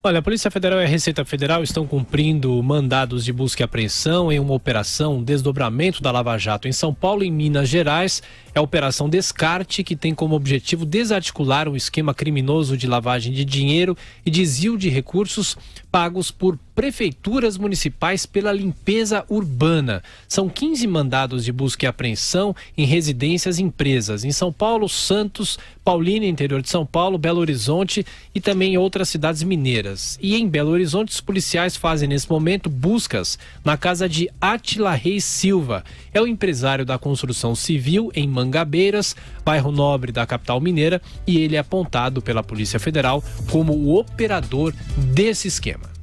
Olha, a Polícia Federal e a Receita Federal estão cumprindo mandados de busca e apreensão em uma operação desdobramento da Lava Jato em São Paulo e Minas Gerais. É a Operação Descarte, que tem como objetivo desarticular um esquema criminoso de lavagem de dinheiro e desvio de recursos pagos por prefeituras municipais pela limpeza urbana. São 15 mandados de busca e apreensão em residências e empresas em São Paulo, Santos, Paulínia, interior de São Paulo, Belo Horizonte e também outras cidades mineiras. E em Belo Horizonte, os policiais fazem nesse momento buscas na casa de Atila Reis Silva. É o empresário da construção civil em Mangabeiras, bairro nobre da capital mineira, e ele é apontado pela Polícia Federal como o operador desse esquema.